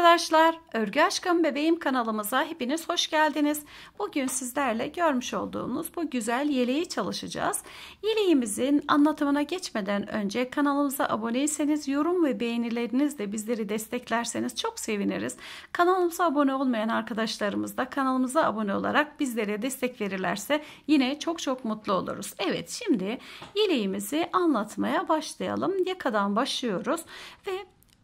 arkadaşlar, Örgü Aşkım Bebeğim kanalımıza hepiniz hoş geldiniz. Bugün sizlerle görmüş olduğunuz bu güzel yeleği çalışacağız. Yeleğimizin anlatımına geçmeden önce kanalımıza aboneyseniz, yorum ve beğenilerinizle bizleri desteklerseniz çok seviniriz. Kanalımıza abone olmayan arkadaşlarımız da kanalımıza abone olarak bizlere destek verirlerse yine çok çok mutlu oluruz. Evet, şimdi yeleğimizi anlatmaya başlayalım. Yakadan başlıyoruz ve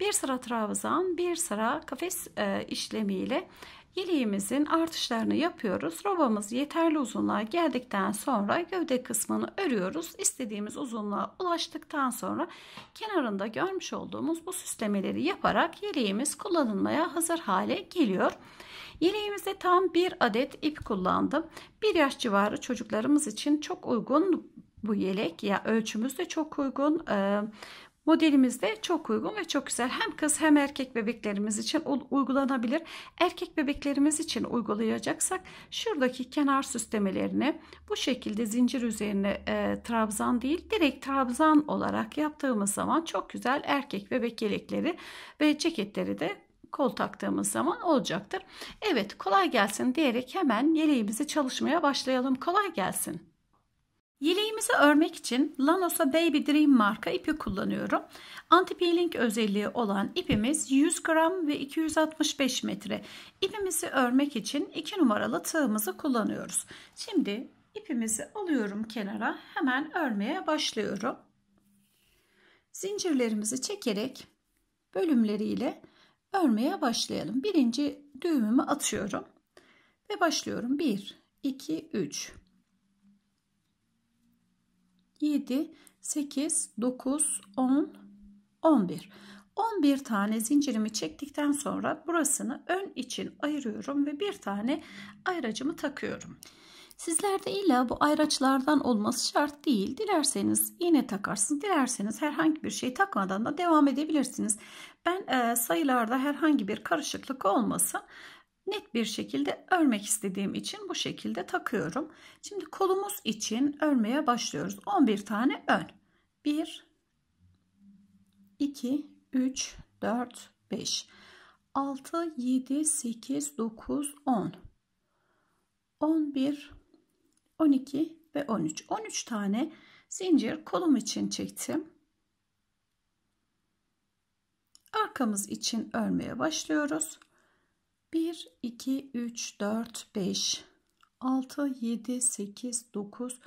bir sıra trabzan, bir sıra kafes e, işlemiyle yeleğimizin artışlarını yapıyoruz. Robamız yeterli uzunluğa geldikten sonra gövde kısmını örüyoruz. İstediğimiz uzunluğa ulaştıktan sonra kenarında görmüş olduğumuz bu süslemeleri yaparak yeleğimiz kullanılmaya hazır hale geliyor. Yeleğimizde tam bir adet ip kullandım. Bir yaş civarı çocuklarımız için çok uygun bu yelek ya ölçümüz de çok uygun. Ee, Modelimiz de çok uygun ve çok güzel. Hem kız hem erkek bebeklerimiz için uygulanabilir. Erkek bebeklerimiz için uygulayacaksak şuradaki kenar süslemelerini bu şekilde zincir üzerine e, trabzan değil direkt trabzan olarak yaptığımız zaman çok güzel erkek bebek yelekleri ve ceketleri de kol taktığımız zaman olacaktır. Evet kolay gelsin diyerek hemen yeleğimizi çalışmaya başlayalım. Kolay gelsin. Yeleğimizi örmek için Lanos'a Baby Dream marka ipi kullanıyorum. Anti-peeling özelliği olan ipimiz 100 gram ve 265 metre. İpimizi örmek için 2 numaralı tığımızı kullanıyoruz. Şimdi ipimizi alıyorum kenara hemen örmeye başlıyorum. Zincirlerimizi çekerek bölümleriyle örmeye başlayalım. Birinci düğümümü atıyorum ve başlıyorum. 1, 2, 3, 7, 8, 9, 10, 11. 11 tane zincirimi çektikten sonra burasını ön için ayırıyorum ve bir tane ayracımı takıyorum. Sizlerde illa bu ayraçlardan olması şart değil. Dilerseniz iğne takarsınız. Dilerseniz herhangi bir şey takmadan da devam edebilirsiniz. Ben e, sayılarda herhangi bir karışıklık olmasın net bir şekilde örmek istediğim için bu şekilde takıyorum. Şimdi kolumuz için örmeye başlıyoruz. 11 tane ön. 1 2 3 4 5 6 7 8 9 10 11 12 ve 13. 13 tane zincir kolum için çektim. Arkamız için örmeye başlıyoruz. 1, 2, 3, 4, 5, 6, 7, 8, 9,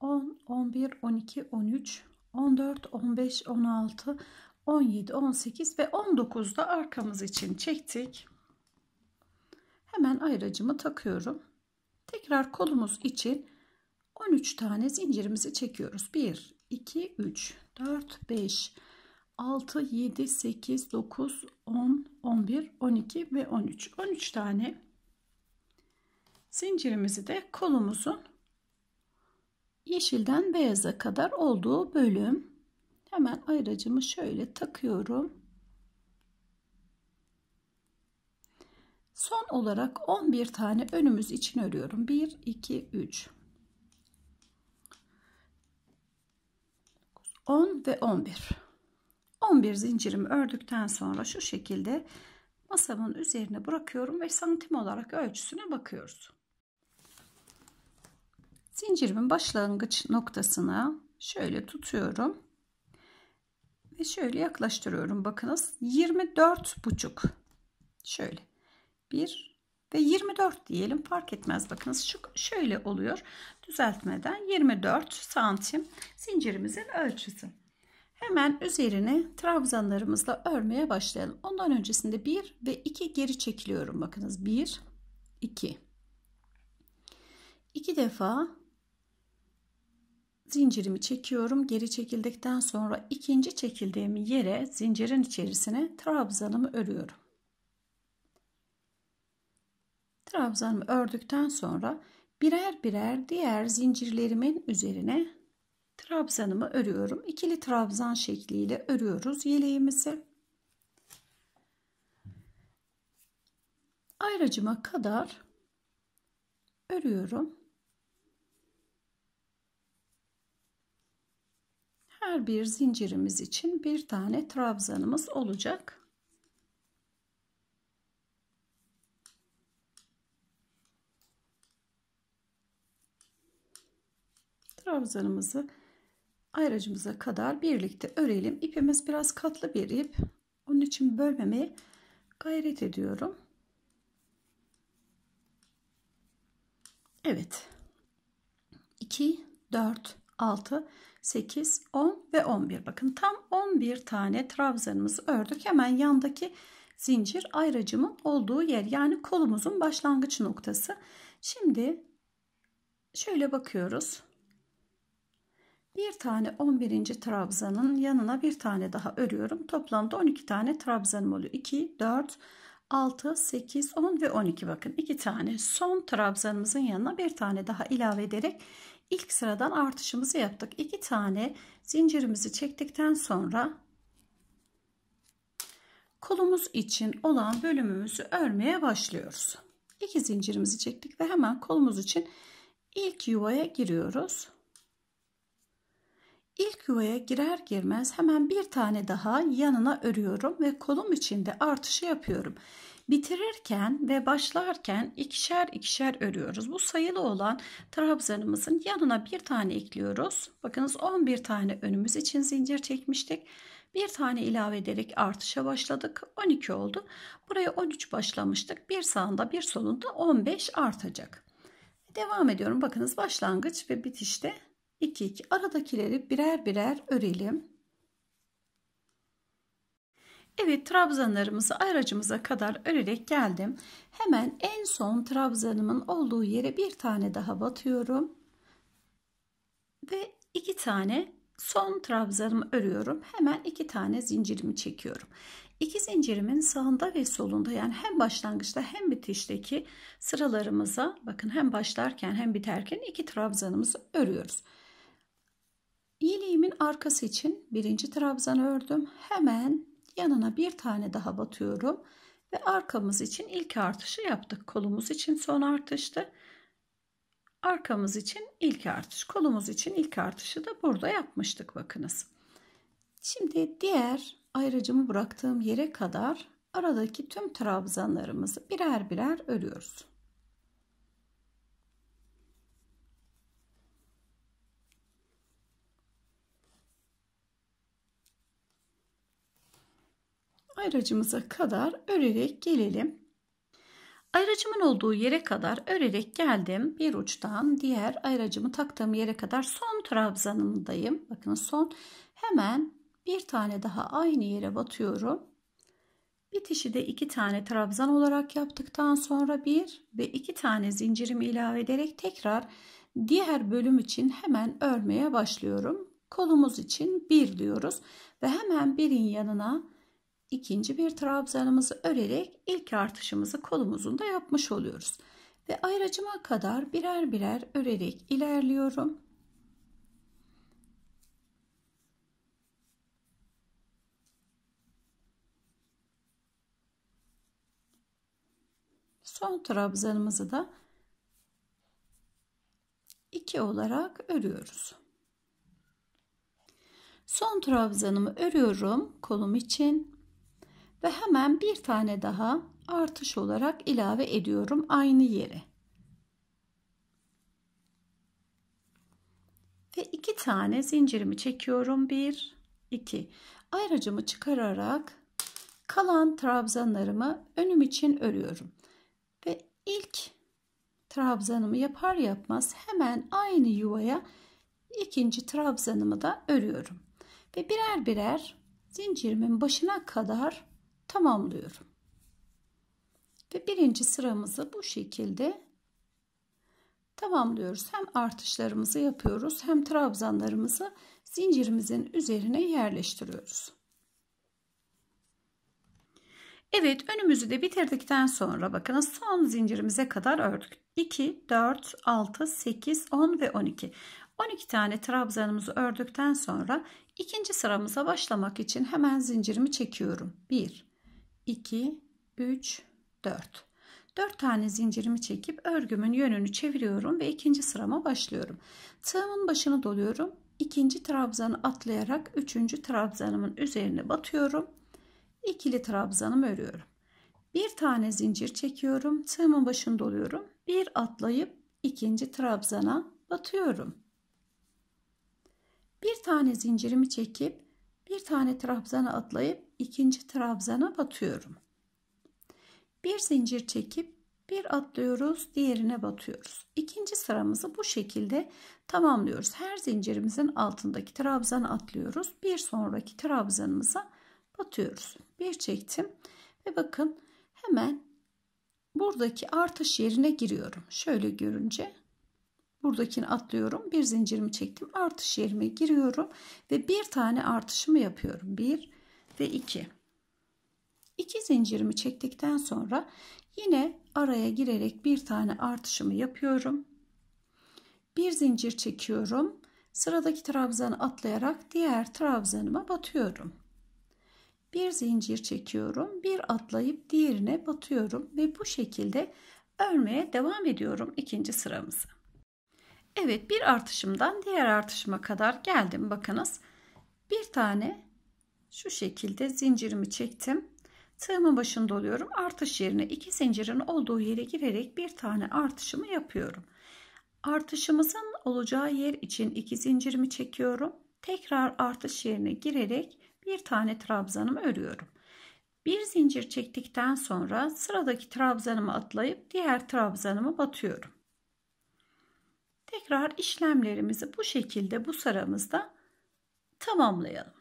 10, 11, 12, 13, 14, 15, 16, 17, 18 ve da arkamız için çektik. Hemen ayracımı takıyorum. Tekrar kolumuz için 13 tane zincirimizi çekiyoruz. 1, 2, 3, 4, 5, 6, 6, 7, 8, 9, 10, 11, 12 ve 13. 13 tane zincirimizi de kolumuzun yeşilden beyaza kadar olduğu bölüm. Hemen ayracımı şöyle takıyorum. Son olarak 11 tane önümüz için örüyorum. 1, 2, 3. 10 ve 11. 11 zincirimi ördükten sonra şu şekilde masamın üzerine bırakıyorum ve santim olarak ölçüsüne bakıyoruz. Zincirimin başlangıç noktasına şöyle tutuyorum ve şöyle yaklaştırıyorum. Bakınız 24 buçuk şöyle bir ve 24 diyelim fark etmez bakınız şu şöyle oluyor düzeltmeden 24 santim zincirimizin ölçüsü. Hemen üzerine trabzanlarımızla örmeye başlayalım. Ondan öncesinde 1 ve 2 geri çekiliyorum. Bakınız 1, 2. 2 defa zincirimi çekiyorum. Geri çekildikten sonra ikinci çekildiğim yere zincirin içerisine trabzanımı örüyorum. Trabzanımı ördükten sonra birer birer diğer zincirlerimin üzerine Trabzanımı örüyorum. İkili trabzan şekliyle örüyoruz yeleğimizi. Ayracıma kadar örüyorum. Her bir zincirimiz için bir tane trabzanımız olacak. Trabzanımızı ayracımıza kadar birlikte örelim. İpimiz biraz katlı bir ip. Onun için bölmemeye gayret ediyorum. Evet. 2 4 6 8 10 ve 11. Bakın tam 11 tane trabzanımızı ördük. Hemen yandaki zincir ayracımın olduğu yer yani kolumuzun başlangıç noktası. Şimdi şöyle bakıyoruz. Bir tane 11. trabzanın yanına bir tane daha örüyorum. Toplamda 12 tane trabzanım oluyor. 2, 4, 6, 8, 10 ve 12 bakın. 2 tane son trabzanımızın yanına bir tane daha ilave ederek ilk sıradan artışımızı yaptık. 2 tane zincirimizi çektikten sonra kolumuz için olan bölümümüzü örmeye başlıyoruz. 2 zincirimizi çektik ve hemen kolumuz için ilk yuvaya giriyoruz. İlk yuvaya girer girmez hemen bir tane daha yanına örüyorum ve kolum içinde artışı yapıyorum. Bitirirken ve başlarken ikişer ikişer örüyoruz. Bu sayılı olan trabzanımızın yanına bir tane ekliyoruz. Bakınız 11 tane önümüz için zincir çekmiştik. Bir tane ilave ederek artışa başladık. 12 oldu. Buraya 13 başlamıştık. Bir sağında bir solunda 15 artacak. Devam ediyorum. Bakınız başlangıç ve bitişte 2 2 aradakileri birer birer örelim. Evet trabzanlarımızı ayracımıza kadar örerek geldim. Hemen en son trabzanımın olduğu yere bir tane daha batıyorum. Ve iki tane son trabzanımı örüyorum. Hemen iki tane zincirimi çekiyorum. İki zincirimin sağında ve solunda yani hem başlangıçta hem bitişteki sıralarımıza bakın hem başlarken hem biterken iki trabzanımızı örüyoruz. İğneğimin arkası için birinci trabzanı ördüm. Hemen yanına bir tane daha batıyorum. Ve arkamız için ilk artışı yaptık. Kolumuz için son artıştı. Arkamız için ilk artış. Kolumuz için ilk artışı da burada yapmıştık bakınız. Şimdi diğer ayrıcımı bıraktığım yere kadar aradaki tüm trabzanlarımızı birer birer örüyoruz. ayracımıza kadar örerek gelelim. Ayracımın olduğu yere kadar örerek geldim. Bir uçtan diğer ayracımı taktığım yere kadar son trabzanımdayım. Bakın son hemen bir tane daha aynı yere batıyorum. Bitişi de iki tane trabzan olarak yaptıktan sonra bir ve iki tane zincirimi ilave ederek tekrar diğer bölüm için hemen örmeye başlıyorum. Kolumuz için bir diyoruz ve hemen birin yanına ikinci bir trabzanımızı örerek ilk artışımızı kolumuzun da yapmış oluyoruz. Ve ayracıma kadar birer birer örerek ilerliyorum. Son trabzanımızı da 2 olarak örüyoruz. Son trabzanımı örüyorum kolum için ve hemen bir tane daha artış olarak ilave ediyorum aynı yere. Ve iki tane zincirimi çekiyorum. Bir, iki. Ayracımı çıkararak kalan trabzanlarımı önüm için örüyorum. Ve ilk trabzanımı yapar yapmaz hemen aynı yuvaya ikinci trabzanımı da örüyorum. Ve birer birer zincirimin başına kadar tamamlıyorum. Ve birinci sıramızı bu şekilde tamamlıyoruz. Hem artışlarımızı yapıyoruz hem trabzanlarımızı zincirimizin üzerine yerleştiriyoruz. Evet önümüzü de bitirdikten sonra bakın son zincirimize kadar ördük. 2, 4, 6, 8, 10 ve 12. 12 tane trabzanımızı ördükten sonra ikinci sıramıza başlamak için hemen zincirimi çekiyorum. 1, 2, 3, 4. 4 tane zincirimi çekip örgümün yönünü çeviriyorum ve ikinci sırama başlıyorum. Tığımın başını doluyorum. İkinci trabzanı atlayarak üçüncü trabzanımın üzerine batıyorum. İkili trabzanımı örüyorum. Bir tane zincir çekiyorum. Tığımın başını doluyorum. Bir atlayıp ikinci trabzana batıyorum. Bir tane zincirimi çekip bir tane trabzana atlayıp ikinci trabzana batıyorum. Bir zincir çekip bir atlıyoruz, diğerine batıyoruz. İkinci sıramızı bu şekilde tamamlıyoruz. Her zincirimizin altındaki trabzana atlıyoruz. Bir sonraki trabzanımıza batıyoruz. Bir çektim ve bakın hemen buradaki artış yerine giriyorum. Şöyle görünce buradakini atlıyorum bir zincirimi çektim artış yerime giriyorum ve bir tane artışımı yapıyorum bir ve iki iki zincirimi çektikten sonra yine araya girerek bir tane artışımı yapıyorum bir zincir çekiyorum sıradaki trabzanı atlayarak diğer trabzanıma batıyorum bir zincir çekiyorum bir atlayıp diğerine batıyorum ve bu şekilde örmeye devam ediyorum ikinci sıramızı Evet bir artışımdan diğer artışıma kadar geldim. Bakınız bir tane şu şekilde zincirimi çektim. Tığımın başında oluyorum. Artış yerine iki zincirin olduğu yere girerek bir tane artışımı yapıyorum. Artışımızın olacağı yer için iki zincirimi çekiyorum. Tekrar artış yerine girerek bir tane trabzanımı örüyorum. Bir zincir çektikten sonra sıradaki trabzanımı atlayıp diğer trabzanımı batıyorum. Tekrar işlemlerimizi bu şekilde bu sıramızda tamamlayalım.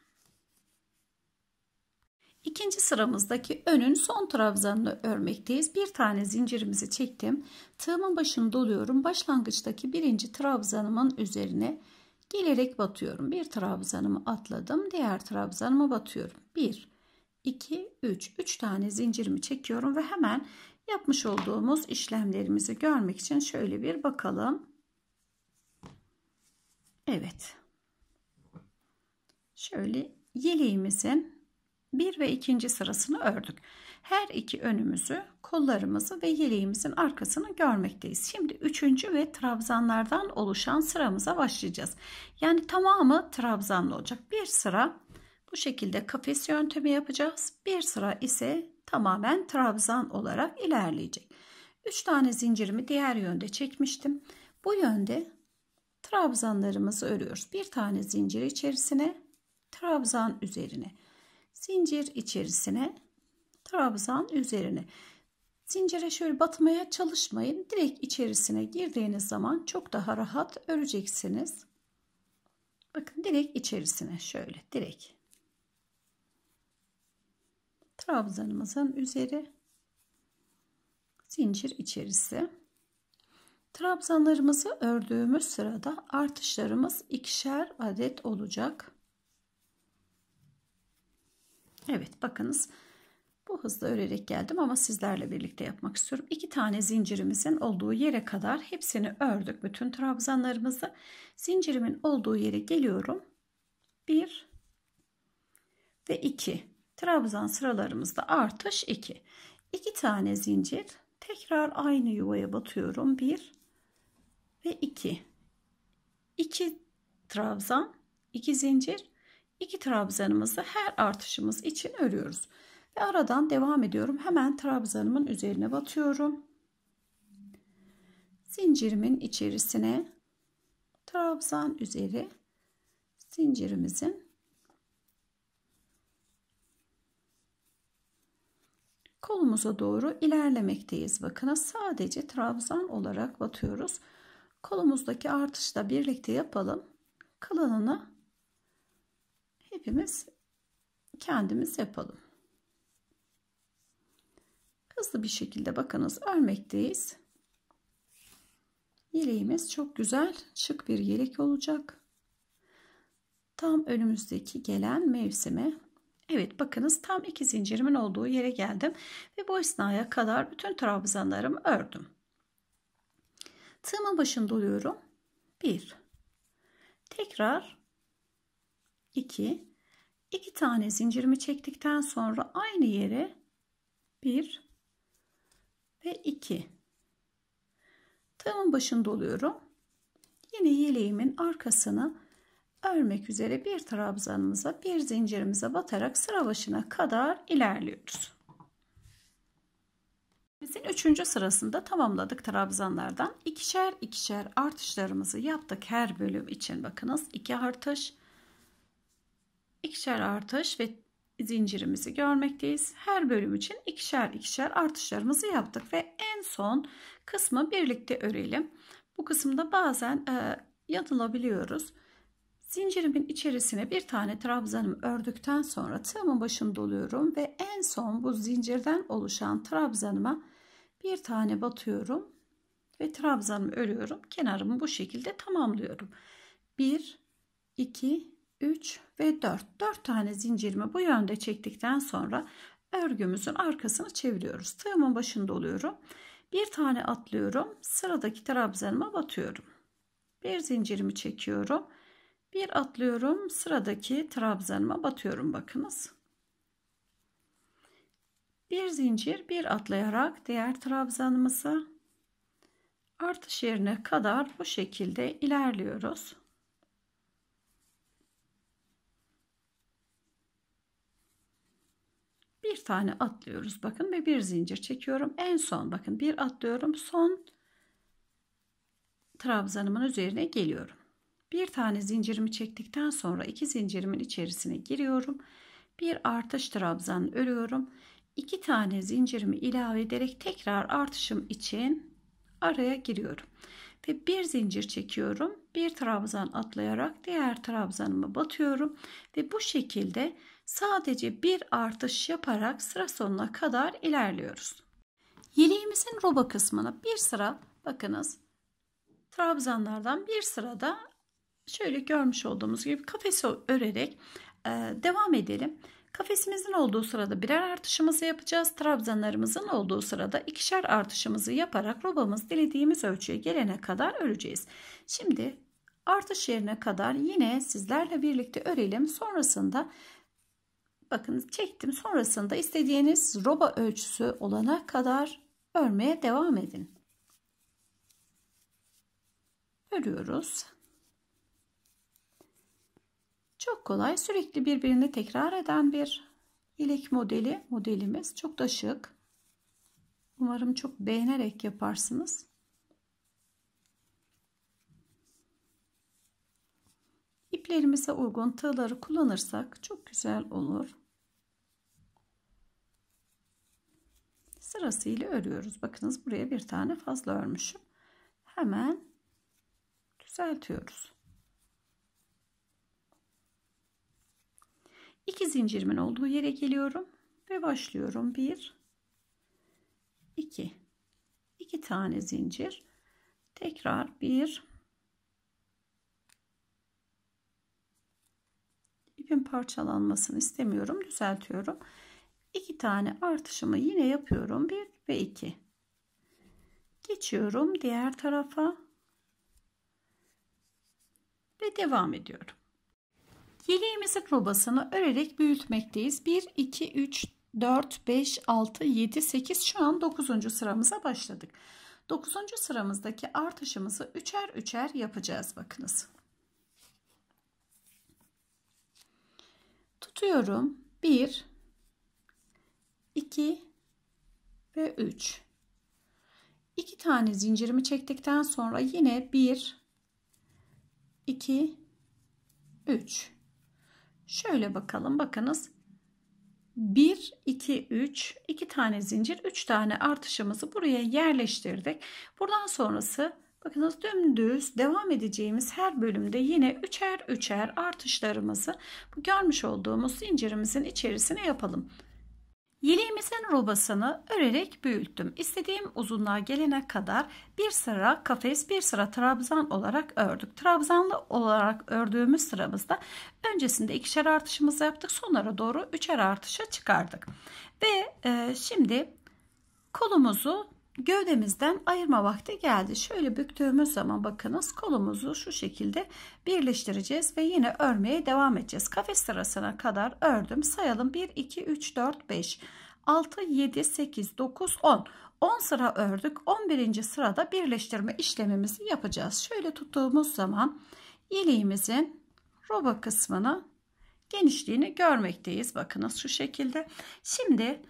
İkinci sıramızdaki önün son trabzanını örmekteyiz. Bir tane zincirimizi çektim. Tığımın başını doluyorum. Başlangıçtaki birinci trabzanımın üzerine gelerek batıyorum. Bir trabzanımı atladım. Diğer trabzanımı batıyorum. 1, 2, 3. 3 tane zincirimi çekiyorum ve hemen yapmış olduğumuz işlemlerimizi görmek için şöyle bir bakalım. Evet. Şöyle yeleğimizin bir ve ikinci sırasını ördük. Her iki önümüzü, kollarımızı ve yeleğimizin arkasını görmekteyiz. Şimdi üçüncü ve trabzanlardan oluşan sıramıza başlayacağız. Yani tamamı trabzanlı olacak. Bir sıra bu şekilde kafes yöntemi yapacağız. Bir sıra ise tamamen trabzan olarak ilerleyecek. Üç tane zincirimi diğer yönde çekmiştim. Bu yönde trabzanlarımızı örüyoruz. Bir tane zincir içerisine, trabzan üzerine. Zincir içerisine, trabzan üzerine. Zincire şöyle batmaya çalışmayın. Direkt içerisine girdiğiniz zaman çok daha rahat öreceksiniz. Bakın direkt içerisine şöyle direkt. Trabzanımızın üzeri zincir içerisine. Trabzanlarımızı ördüğümüz sırada artışlarımız ikişer adet olacak. Evet bakınız bu hızla örerek geldim ama sizlerle birlikte yapmak istiyorum. İki tane zincirimizin olduğu yere kadar hepsini ördük. Bütün trabzanlarımızı zincirimin olduğu yere geliyorum. 1 ve 2 trabzan sıralarımızda artış 2. 2 tane zincir tekrar aynı yuvaya batıyorum. 1 ve 2. 2 trabzan, 2 zincir, 2 trabzanımızı her artışımız için örüyoruz. Ve aradan devam ediyorum. Hemen trabzanımın üzerine batıyorum. Zincirimin içerisine trabzan üzeri zincirimizin kolumuza doğru ilerlemekteyiz. Bakınız sadece trabzan olarak batıyoruz kolumuzdaki artışla birlikte yapalım. Kalanını hepimiz kendimiz yapalım. Hızlı bir şekilde bakınız örmekteyiz. Yeleğimiz çok güzel, şık bir yelek olacak. Tam önümüzdeki gelen mevsime. Evet bakınız tam iki zincirimin olduğu yere geldim ve bu esnaya kadar bütün trabzanlarımı ördüm. Tığımın başında doluyorum. 1 Tekrar 2 2 tane zincirimi çektikten sonra aynı yere 1 ve 2 tığımın başında doluyorum. Yine yeleğimin arkasını örmek üzere bir trabzanımıza bir zincirimize batarak sıra başına kadar ilerliyoruz. Örneğimizin 3. sırasında tamamladık trabzanlardan. ikişer ikişer artışlarımızı yaptık her bölüm için. Bakınız 2 artış, ikişer artış ve zincirimizi görmekteyiz. Her bölüm için ikişer ikişer artışlarımızı yaptık ve en son kısmı birlikte örelim. Bu kısımda bazen e, yanılabiliyoruz. Zincirimin içerisine bir tane trabzanımı ördükten sonra tığımın başını doluyorum ve en son bu zincirden oluşan trabzanıma bir tane batıyorum ve trabzanımı örüyorum. Kenarımı bu şekilde tamamlıyorum. 1 2 3 ve 4. 4 tane zincirimi bu yönde çektikten sonra örgümüzün arkasını çeviriyoruz. Tığımın başında oluyorum. Bir tane atlıyorum. Sıradaki trabzanıma batıyorum. Bir zincirimi çekiyorum. Bir atlıyorum. Sıradaki trabzanıma batıyorum. Bakınız. Bir zincir bir atlayarak diğer trabzanımıza artış yerine kadar bu şekilde ilerliyoruz. Bir tane atlıyoruz bakın ve bir zincir çekiyorum. En son bakın bir atlıyorum. Son trabzanımın üzerine geliyorum. Bir tane zincirimi çektikten sonra iki zincirimin içerisine giriyorum. Bir artış trabzan örüyorum 2 tane zincirimi ilave ederek tekrar artışım için araya giriyorum. Ve bir zincir çekiyorum. Bir trabzan atlayarak diğer trabzanımı batıyorum. Ve bu şekilde sadece bir artış yaparak sıra sonuna kadar ilerliyoruz. Yeleğimizin roba kısmına bir sıra bakınız trabzanlardan bir sırada şöyle görmüş olduğumuz gibi kafesi örerek devam edelim. Kafesimizin olduğu sırada birer artışımızı yapacağız. Trabzanlarımızın olduğu sırada ikişer artışımızı yaparak robamız dilediğimiz ölçüye gelene kadar öreceğiz. Şimdi artış yerine kadar yine sizlerle birlikte örelim. Sonrasında bakın çektim. Sonrasında istediğiniz roba ölçüsü olana kadar örmeye devam edin. Örüyoruz. Çok kolay sürekli birbirini tekrar eden bir ilik modeli modelimiz. Çok da şık. Umarım çok beğenerek yaparsınız. İplerimize uygun tığları kullanırsak çok güzel olur. Sırasıyla örüyoruz. Bakınız buraya bir tane fazla örmüşüm. Hemen düzeltiyoruz. 2 zincirimin olduğu yere geliyorum ve başlıyorum 1 2 2 tane zincir tekrar 1 ipin parçalanmasını istemiyorum düzeltiyorum 2 tane artışımı yine yapıyorum 1 ve 2 geçiyorum diğer tarafa ve devam ediyorum Yeleğimizin robasını örerek büyütmekteyiz. 1, 2, 3, 4, 5, 6, 7, 8 şu an 9. sıramıza başladık. 9. sıramızdaki artışımızı üçer üçer yapacağız bakınız. Tutuyorum 1, 2 ve 3. 2 tane zincirimi çektikten sonra yine 1, 2, 3. Şöyle bakalım bakınız. 1, 2, 3, 2 tane zincir, 3 tane artışımızı buraya yerleştirdik. Buradan sonrası bakınız dümdüz devam edeceğimiz her bölümde yine üçer üçer artışlarımızı bu görmüş olduğumuz zincirimizin içerisine yapalım. Yeleğimizin rulbasını örerek büyüttüm. İstediğim uzunluğa gelene kadar bir sıra kafes bir sıra trabzan olarak ördük. Trabzanlı olarak ördüğümüz sıramızda öncesinde ikişer artışımızı yaptık. Sonlara doğru üçer artışa çıkardık. Ve e, şimdi kolumuzu gövdemizden ayırma vakti geldi. Şöyle büktüğümüz zaman bakınız kolumuzu şu şekilde birleştireceğiz ve yine örmeye devam edeceğiz. Kafes sırasına kadar ördüm. Sayalım 1, 2, 3, 4, 5, 6, 7, 8, 9, 10. 10 sıra ördük. 11. sırada birleştirme işlemimizi yapacağız. Şöyle tuttuğumuz zaman yeleğimizin roba kısmını genişliğini görmekteyiz. Bakınız şu şekilde. Şimdi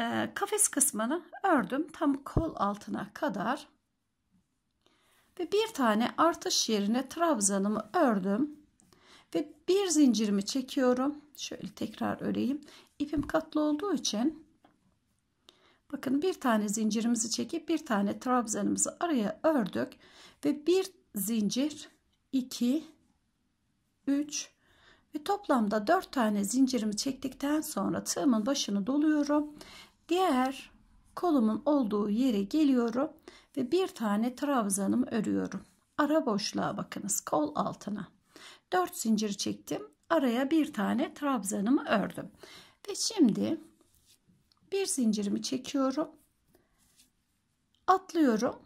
ee, kafes kısmını ördüm tam kol altına kadar ve bir tane artış yerine trabzanımı ördüm ve bir zincirimi çekiyorum şöyle tekrar öreyim ipim katlı olduğu için bakın bir tane zincirimizi çekip bir tane trabzanımızı araya ördük ve bir zincir 2 3 ve toplamda 4 tane zincirimi çektikten sonra tığımın başını doluyorum Diğer kolumun olduğu yere geliyorum ve bir tane trabzanımı örüyorum. Ara boşluğa bakınız kol altına. 4 zincir çektim. Araya bir tane trabzanımı ördüm. Ve şimdi bir zincirimi çekiyorum. Atlıyorum.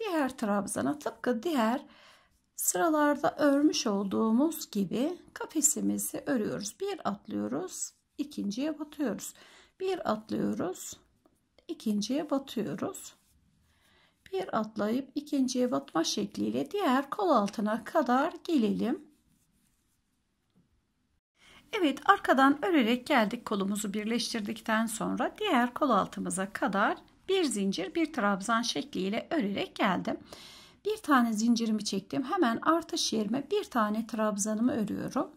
Diğer trabzana tıpkı diğer sıralarda örmüş olduğumuz gibi kafesimizi örüyoruz. Bir atlıyoruz, ikinciye batıyoruz bir atlıyoruz ikinciye batıyoruz bir atlayıp ikinciye batma şekliyle diğer kol altına kadar gelelim Evet arkadan örerek geldik kolumuzu birleştirdikten sonra diğer kol altımıza kadar bir zincir bir trabzan şekliyle örerek geldim bir tane zincirimi çektim hemen artış yerime bir tane trabzanımı örüyorum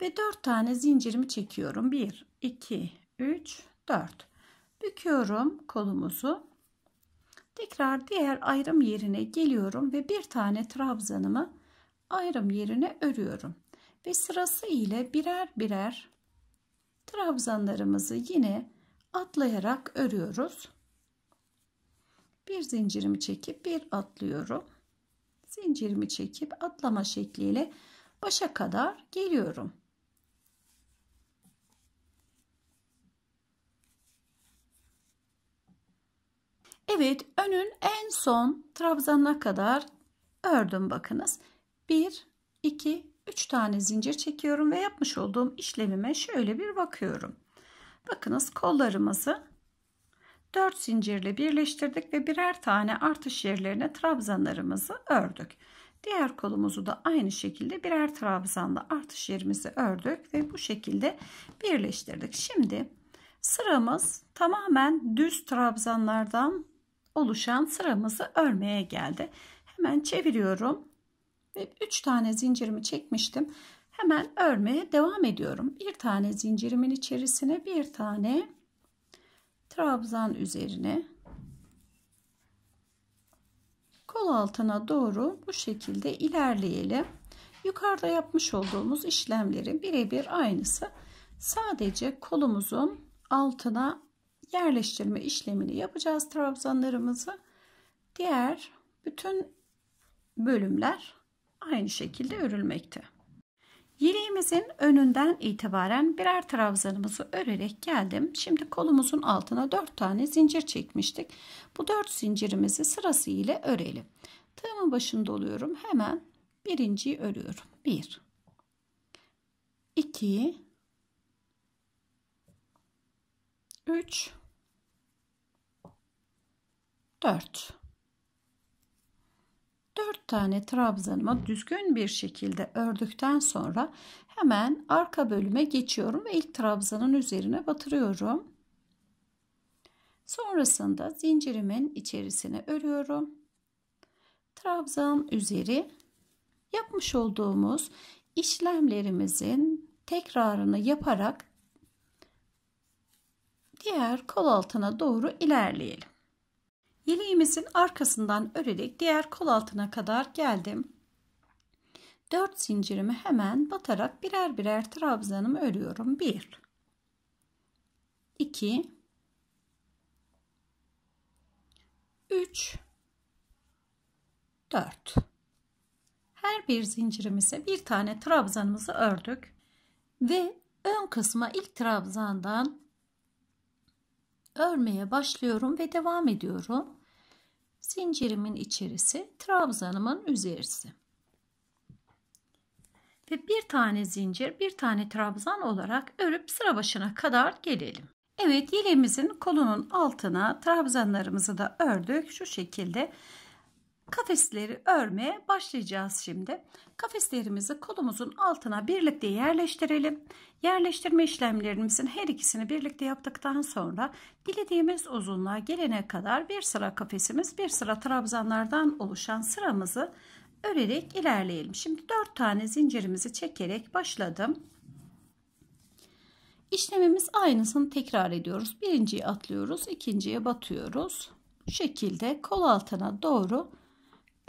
ve 4 tane zincirimi çekiyorum. 1, 2, 3, 4. Büküyorum kolumuzu. Tekrar diğer ayrım yerine geliyorum ve bir tane trabzanımı ayrım yerine örüyorum. Ve sırası ile birer birer trabzanlarımızı yine atlayarak örüyoruz. Bir zincirimi çekip bir atlıyorum. Zincirimi çekip atlama şekliyle başa kadar geliyorum. Evet önün en son trabzanına kadar ördüm bakınız. 1, 2, 3 tane zincir çekiyorum ve yapmış olduğum işlemime şöyle bir bakıyorum. Bakınız kollarımızı 4 zincirle birleştirdik ve birer tane artış yerlerine trabzanlarımızı ördük. Diğer kolumuzu da aynı şekilde birer trabzanla artış yerimizi ördük ve bu şekilde birleştirdik. Şimdi sıramız tamamen düz trabzanlardan oluşan sıramızı örmeye geldi. Hemen çeviriyorum. Ve 3 tane zincirimi çekmiştim. Hemen örmeye devam ediyorum. Bir tane zincirimin içerisine bir tane trabzan üzerine kol altına doğru bu şekilde ilerleyelim. Yukarıda yapmış olduğumuz işlemlerin birebir aynısı. Sadece kolumuzun altına yerleştirme işlemini yapacağız trabzanlarımızı. Diğer bütün bölümler aynı şekilde örülmekte. Yeleğimizin önünden itibaren birer trabzanımızı örerek geldim. Şimdi kolumuzun altına 4 tane zincir çekmiştik. Bu 4 zincirimizi sırası ile örelim. Tığımın başında oluyorum. Hemen birinciyi örüyorum. 1 2 3 4. 4 tane trabzanımı düzgün bir şekilde ördükten sonra hemen arka bölüme geçiyorum ve ilk trabzanın üzerine batırıyorum. Sonrasında zincirimin içerisine örüyorum. Trabzan üzeri yapmış olduğumuz işlemlerimizin tekrarını yaparak diğer kol altına doğru ilerleyelim. Yeleğimizin arkasından örerek diğer kol altına kadar geldim. 4 zincirimi hemen batarak birer birer trabzanımı örüyorum. 1 2 3 4 Her bir zincirimize bir tane trabzanımızı ördük ve ön kısma ilk trabzandan örmeye başlıyorum ve devam ediyorum. Zincirimin içerisi trabzanımın üzerisi. Ve bir tane zincir, bir tane trabzan olarak örüp sıra başına kadar gelelim. Evet, yeleğimizin kolunun altına trabzanlarımızı da ördük şu şekilde kafesleri örmeye başlayacağız şimdi. Kafeslerimizi kolumuzun altına birlikte yerleştirelim. Yerleştirme işlemlerimizin her ikisini birlikte yaptıktan sonra dilediğimiz uzunluğa gelene kadar bir sıra kafesimiz bir sıra trabzanlardan oluşan sıramızı örerek ilerleyelim. Şimdi 4 tane zincirimizi çekerek başladım. İşlemimiz aynısını tekrar ediyoruz. Birinciyi atlıyoruz, ikinciye batıyoruz. Bu şekilde kol altına doğru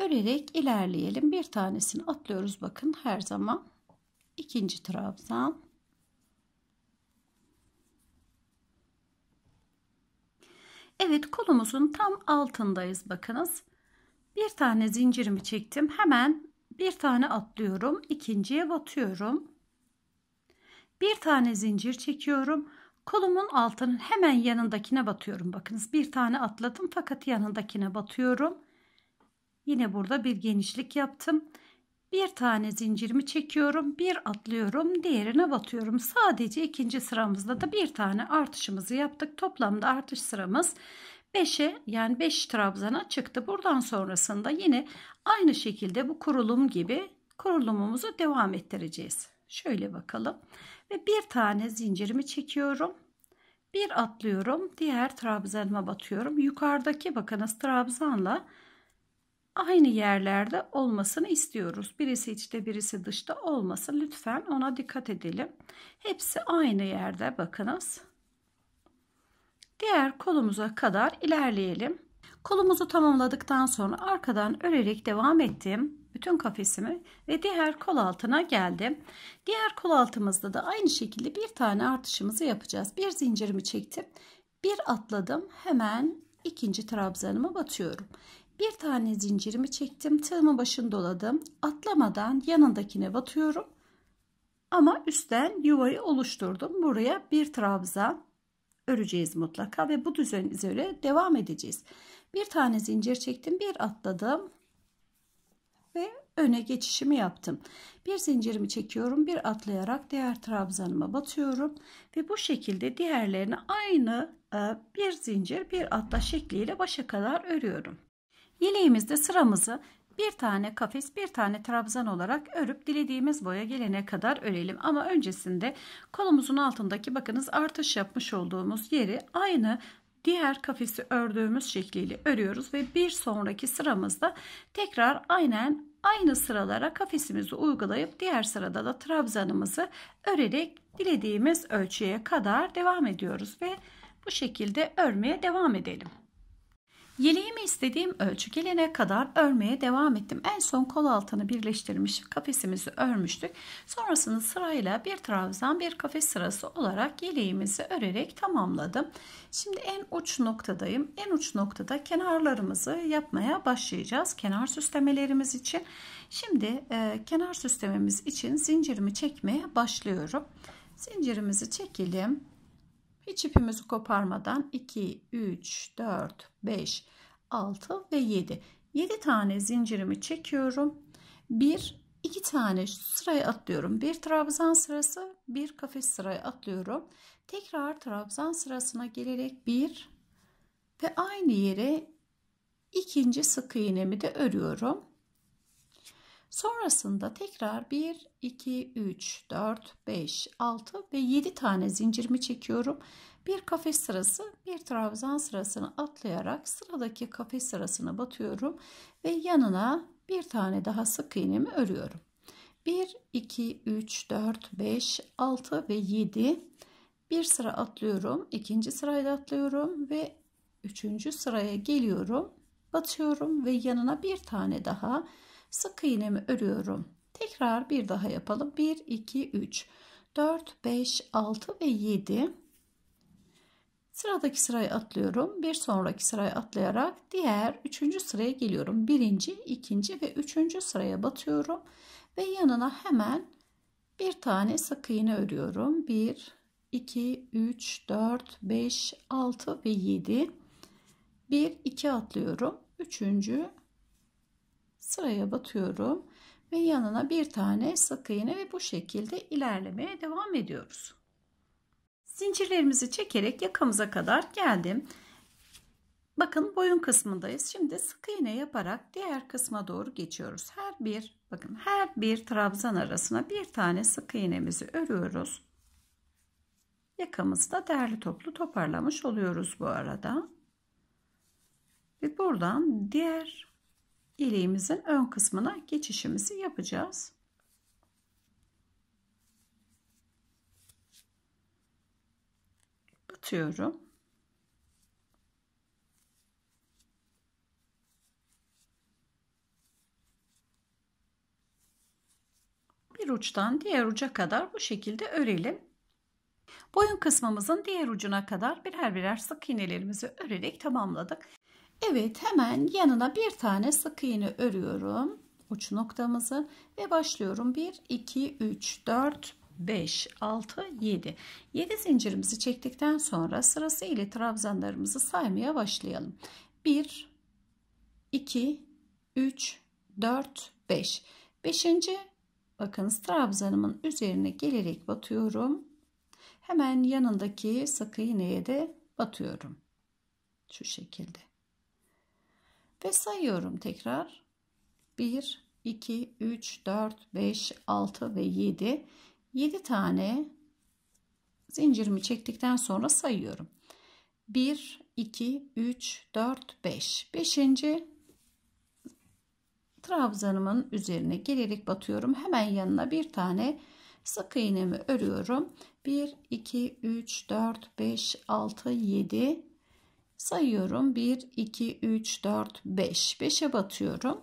örerek ilerleyelim. Bir tanesini atlıyoruz bakın her zaman. ikinci trabzan. Evet kolumuzun tam altındayız bakınız. Bir tane zincirimi çektim. Hemen bir tane atlıyorum. ikinciye batıyorum. Bir tane zincir çekiyorum. Kolumun altının hemen yanındakine batıyorum. Bakınız bir tane atladım fakat yanındakine batıyorum Yine burada bir genişlik yaptım. Bir tane zincirimi çekiyorum, bir atlıyorum, diğerine batıyorum. Sadece ikinci sıramızda da bir tane artışımızı yaptık. Toplamda artış sıramız 5'e yani 5 trabzana çıktı. Buradan sonrasında yine aynı şekilde bu kurulum gibi kurulumumuzu devam ettireceğiz. Şöyle bakalım. Ve bir tane zincirimi çekiyorum. Bir atlıyorum, diğer trabzanıma batıyorum. Yukarıdaki bakınız trabzanla aynı yerlerde olmasını istiyoruz. Birisi içte birisi dışta olmasın. Lütfen ona dikkat edelim. Hepsi aynı yerde bakınız. Diğer kolumuza kadar ilerleyelim. Kolumuzu tamamladıktan sonra arkadan örerek devam ettim. Bütün kafesimi ve diğer kol altına geldim. Diğer kol altımızda da aynı şekilde bir tane artışımızı yapacağız. Bir zincirimi çektim. Bir atladım. Hemen ikinci trabzanıma batıyorum. Bir tane zincirimi çektim. Tığımı başını doladım. Atlamadan yanındakine batıyorum. Ama üstten yuvayı oluşturdum. Buraya bir trabzan öreceğiz mutlaka ve bu düzen üzere devam edeceğiz. Bir tane zincir çektim. Bir atladım ve öne geçişimi yaptım. Bir zincirimi çekiyorum, bir atlayarak diğer trabzanıma batıyorum ve bu şekilde diğerlerini aynı e, bir zincir, bir atla şekliyle başa kadar örüyorum. Yeleğimizde sıramızı bir tane kafes bir tane trabzan olarak örüp dilediğimiz boya gelene kadar örelim. Ama öncesinde kolumuzun altındaki bakınız artış yapmış olduğumuz yeri aynı diğer kafesi ördüğümüz şekliyle örüyoruz ve bir sonraki sıramızda tekrar aynen aynı sıralara kafesimizi uygulayıp diğer sırada da trabzanımızı örerek dilediğimiz ölçüye kadar devam ediyoruz ve bu şekilde örmeye devam edelim. Yeleğimi istediğim ölçü gelene kadar örmeye devam ettim. En son kol altını birleştirmiş kafesimizi örmüştük. Sonrasında sırayla bir trabzan bir kafes sırası olarak yeleğimizi örerek tamamladım. Şimdi en uç noktadayım. En uç noktada kenarlarımızı yapmaya başlayacağız. Kenar süslemelerimiz için. Şimdi e, kenar süslememiz için zincirimi çekmeye başlıyorum. Zincirimizi çekelim. Hiç ipimizi koparmadan 2, 3, 4, 5, 6 ve 7. 7 tane zincirimi çekiyorum. 1, 2 tane sıraya atlıyorum. Bir trabzan sırası, bir kafes sıraya atlıyorum. Tekrar trabzan sırasına gelerek 1 ve aynı yere ikinci sık iğnemi de örüyorum. Sonrasında tekrar 1, 2, 3, 4, 5, 6 ve 7 tane zincirimi çekiyorum. Bir kafes sırası, bir trabzan sırasını atlayarak sıradaki kafes sırasına batıyorum ve yanına bir tane daha sık iğnemi örüyorum. 1, 2, 3, 4, 5, 6 ve 7 bir sıra atlıyorum. ikinci sırayla atlıyorum ve üçüncü sıraya geliyorum. Batıyorum ve yanına bir tane daha Sık iğnemi örüyorum. Tekrar bir daha yapalım. 1, 2, 3, 4, 5, 6 ve 7. Sıradaki sırayı atlıyorum. Bir sonraki sırayı atlayarak diğer üçüncü sıraya geliyorum. Birinci, ikinci ve üçüncü sıraya batıyorum. Ve yanına hemen bir tane sık iğne örüyorum. 1, 2, 3, 4, 5, 6 ve 7. 1, 2 atlıyorum. Üçüncü, sıraya batıyorum ve yanına bir tane sık iğne ve bu şekilde ilerlemeye devam ediyoruz. Zincirlerimizi çekerek yakamıza kadar geldim. Bakın boyun kısmındayız. Şimdi sık iğne yaparak diğer kısma doğru geçiyoruz. Her bir bakın her bir trabzan arasına bir tane sık iğnemizi örüyoruz. Yakamızda da derli toplu toparlamış oluyoruz bu arada. Ve buradan diğer iliğimizin ön kısmına geçişimizi yapacağız. Batıyorum. bir uçtan diğer uca kadar bu şekilde örelim. Boyun kısmımızın diğer ucuna kadar birer birer sık iğnelerimizi örerek tamamladık. Evet hemen yanına bir tane sık iğne örüyorum. Uç noktamızı ve başlıyorum. 1, 2, 3, 4, 5, 6, 7. 7 zincirimizi çektikten sonra sırası ile trabzanlarımızı saymaya başlayalım. 1, 2, 3, 4, 5. 5. Bakınız trabzanımın üzerine gelerek batıyorum. Hemen yanındaki sık iğneye de batıyorum. Şu şekilde. Ve sayıyorum tekrar. 1, 2, 3, 4, 5, 6 ve 7. 7 tane zincirimi çektikten sonra sayıyorum. 1, 2, 3, 4, 5. 5. trabzanımın üzerine gelerek batıyorum. Hemen yanına bir tane sık iğnemi örüyorum. 1, 2, 3, 4, 5, 6, 7, sayıyorum 1 2 3 4 5 5'e batıyorum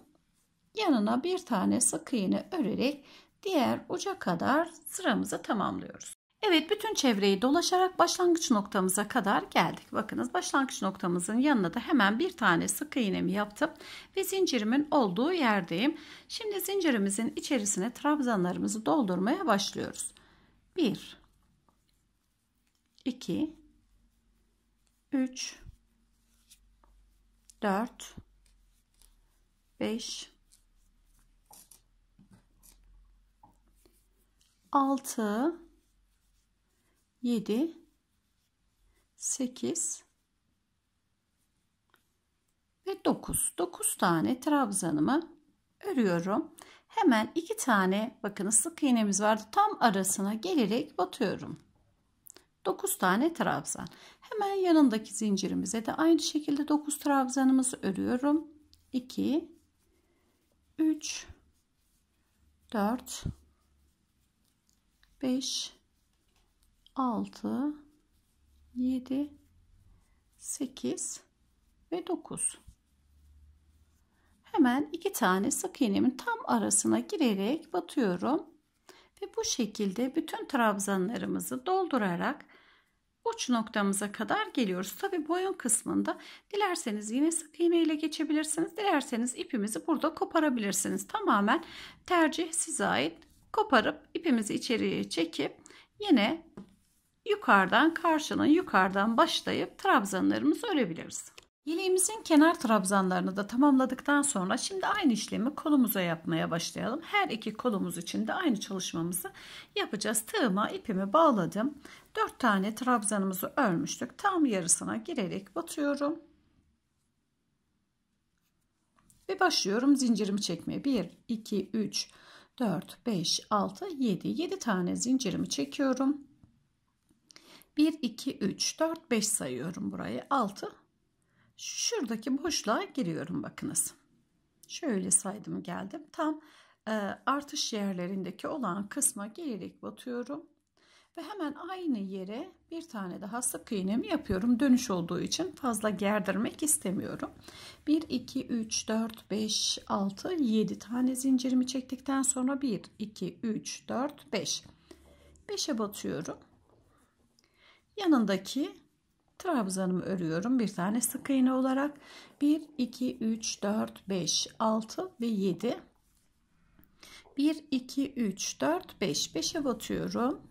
yanına bir tane sık iğne örerek diğer uca kadar sıramızı tamamlıyoruz Evet bütün çevreyi dolaşarak başlangıç noktamıza kadar geldik. Bakınız başlangıç noktamızın yanına da hemen bir tane sık iğnemi yaptım ve zincirimin olduğu yerdeyim. Şimdi zincirimizin içerisine trabzanlarımızı doldurmaya başlıyoruz. 1 2 3 4 5 6 7 8 ve 9. 9 tane trabzanımı örüyorum. Hemen 2 tane bakın sık iğnemiz vardı. Tam arasına gelerek batıyorum. 9 tane trabzan. Hemen yanındaki zincirimize de aynı şekilde 9 trabzanımızı örüyorum. 2 3 4 5 6 7 8 ve 9 hemen iki tane sık iğnemin tam arasına girerek batıyorum ve bu şekilde bütün trabzanlarımızı doldurarak uç noktamıza kadar geliyoruz. Tabi boyun kısmında dilerseniz yine sık iğne ile geçebilirsiniz. Dilerseniz ipimizi burada koparabilirsiniz. Tamamen tercih size ait. Koparıp ipimizi içeriye çekip yine yukarıdan karşının yukarıdan başlayıp trabzanlarımızı örebiliriz. Yeleğimizin kenar trabzanlarını da tamamladıktan sonra şimdi aynı işlemi kolumuza yapmaya başlayalım. Her iki kolumuz için de aynı çalışmamızı yapacağız. Tığıma ipimi bağladım. 4 tane trabzanımızı örmüştük. Tam yarısına girerek batıyorum. Ve başlıyorum zincirimi çekmeye. 1, 2, 3, 4, 5, 6, 7. 7 tane zincirimi çekiyorum. 1, 2, 3, 4, 5 sayıyorum burayı. 6. Şuradaki boşluğa giriyorum bakınız. Şöyle saydım geldim. Tam e, artış yerlerindeki olan kısma girerek batıyorum ve hemen aynı yere bir tane daha sık iğnemi yapıyorum. Dönüş olduğu için fazla gerdirmek istemiyorum. 1, 2, 3, 4, 5, 6, 7 tane zincirimi çektikten sonra 1, 2, 3, 4, 5. 5'e batıyorum. Yanındaki trabzanımı örüyorum. Bir tane sık iğne olarak 1, 2, 3, 4, 5, 6 ve 7. 1, 2, 3, 4, 5. 5'e batıyorum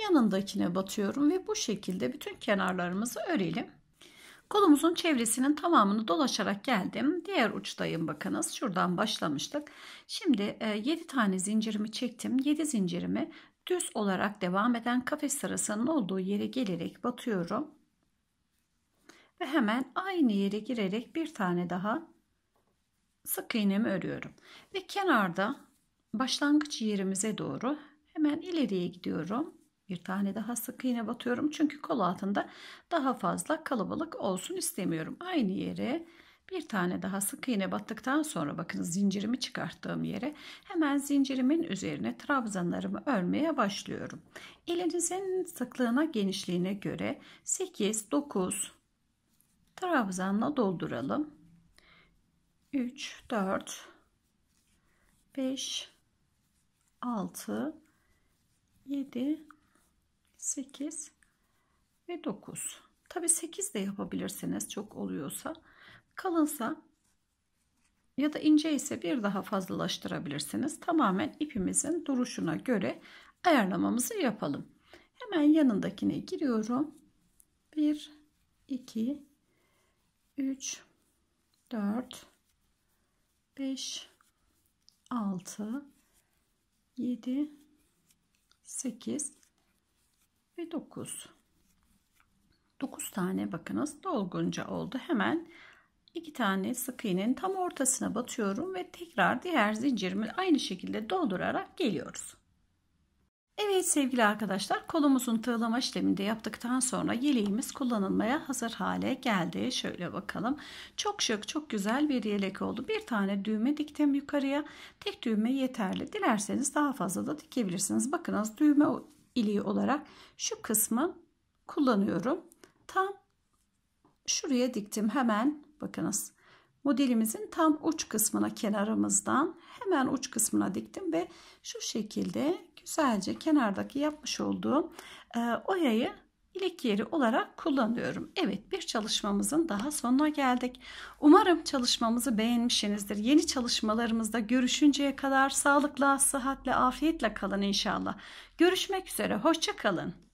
yanındakine batıyorum ve bu şekilde bütün kenarlarımızı örelim. Kolumuzun çevresinin tamamını dolaşarak geldim. Diğer uçtayım bakınız. Şuradan başlamıştık. Şimdi 7 e, tane zincirimi çektim. 7 zincirimi düz olarak devam eden kafes sırasının olduğu yere gelerek batıyorum. Ve hemen aynı yere girerek bir tane daha sık iğnemi örüyorum. Ve kenarda başlangıç yerimize doğru hemen ileriye gidiyorum. Bir tane daha sık iğne batıyorum. Çünkü kol altında daha fazla kalabalık olsun istemiyorum. Aynı yere bir tane daha sık iğne battıktan sonra bakın zincirimi çıkarttığım yere hemen zincirimin üzerine trabzanlarımı örmeye başlıyorum. Elinizin sıklığına genişliğine göre 8-9 trabzanla dolduralım. 3, 4, 5, 6, 7, 8 ve 9. Tabi 8 de yapabilirsiniz çok oluyorsa. Kalınsa ya da ince ise bir daha fazlalaştırabilirsiniz. Tamamen ipimizin duruşuna göre ayarlamamızı yapalım. Hemen yanındakine giriyorum. 1, 2, 3, 4, 5, 6, 7, 8 ve 9 9 tane bakınız dolgunca oldu hemen iki tane sık iğnenin tam ortasına batıyorum ve tekrar diğer zincirimi aynı şekilde doldurarak geliyoruz Evet sevgili arkadaşlar kolumuzun tığlama işleminde yaptıktan sonra yeleğimiz kullanılmaya hazır hale geldi. Şöyle bakalım. Çok şık çok güzel bir yelek oldu. Bir tane düğme diktim yukarıya. Tek düğme yeterli. Dilerseniz daha fazla da dikebilirsiniz. Bakınız düğme iliği olarak şu kısmı kullanıyorum. Tam şuraya diktim hemen bakınız modelimizin tam uç kısmına kenarımızdan hemen uç kısmına diktim ve şu şekilde güzelce kenardaki yapmış olduğum e, oyayı ilek yeri olarak kullanıyorum. Evet bir çalışmamızın daha sonuna geldik. Umarım çalışmamızı beğenmişsinizdir. Yeni çalışmalarımızda görüşünceye kadar sağlıkla, sıhhatle, afiyetle kalın inşallah. Görüşmek üzere, hoşça kalın.